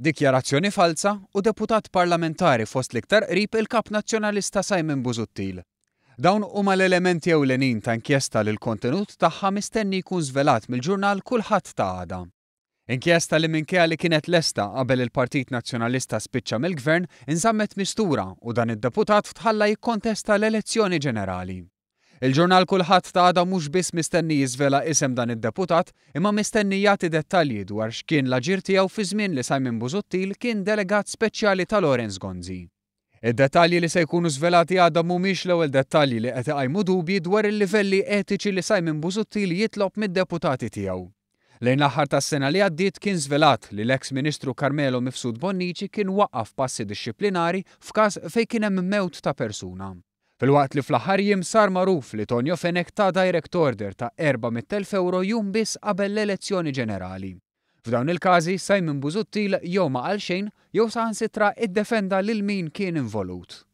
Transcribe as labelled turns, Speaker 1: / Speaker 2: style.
Speaker 1: Dikjarazzjoni falsa u deputat parlamentari fost liktar qrib il-kap nazzjonalista Simon Buzuttil. Dawn huma l-elementi ewlenin ta' inkjesta li l-kontenut tagħha mistenni jkun żvelat mill-ġurnal kulħadd ta' għada. Inkjesta li minkejja li kienet lesta qabel il-Partit Nazzjonalista spiċċa mill-Gvern inżammet mistura u dan id-deputat tħalla jikkontesta l-elezzjoni ġenerali. Il-ġurnal kulħadd ta' għada mhux biss mistenni jiżvela isem dan id-deputat, imma mistenni jagħti dettalji dwar x'kien l-aġir tiegħu fi żmien li Simon Busuttil kien delegat speċjali ta' Lorenz Gonzi. Id-dettalji li se jkunu żvelati għadha mhumiex l-ewwel dettalji li qed iqajmu dubji dwar il-livelli etiċi li Simon Busuttil jitlob mid-deputati tiegħu. Lejn l-aħħar tas-sena li għaddiet kien żvelat li l-eks Ministru Carmelo Mifsud Bonnici kien waqqaf passi dixxiplinari f'każ fejn kien hemm mewt ta' persuna fil-waqt li fl-aħħar jim sar magħruf li Tonjo Fenek ta' direct order ta' 400.000 euro jum biss qabel l-elezzjoni ġenerali. F'dawn il-każi Simon Buzuttil jew ma' għalxejn jew sitra id-defenda lil min kien involut.